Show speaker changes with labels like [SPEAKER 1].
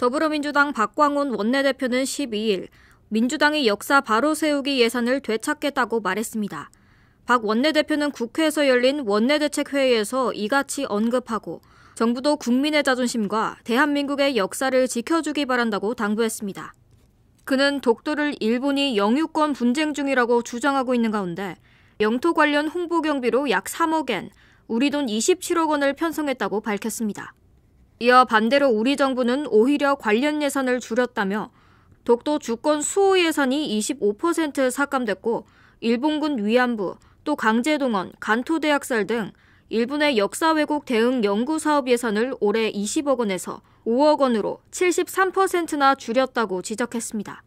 [SPEAKER 1] 더불어민주당 박광훈 원내대표는 12일 민주당이 역사 바로 세우기 예산을 되찾겠다고 말했습니다. 박 원내대표는 국회에서 열린 원내대책회의에서 이같이 언급하고 정부도 국민의 자존심과 대한민국의 역사를 지켜주기 바란다고 당부했습니다. 그는 독도를 일본이 영유권 분쟁 중이라고 주장하고 있는 가운데 영토 관련 홍보 경비로 약 3억 엔, 우리 돈 27억 원을 편성했다고 밝혔습니다. 이어 반대로 우리 정부는 오히려 관련 예산을 줄였다며 독도 주권 수호 예산이 25% 삭감됐고 일본군 위안부, 또 강제동원, 간토대학살 등 일본의 역사 왜곡 대응 연구 사업 예산을 올해 20억 원에서 5억 원으로 73%나 줄였다고 지적했습니다.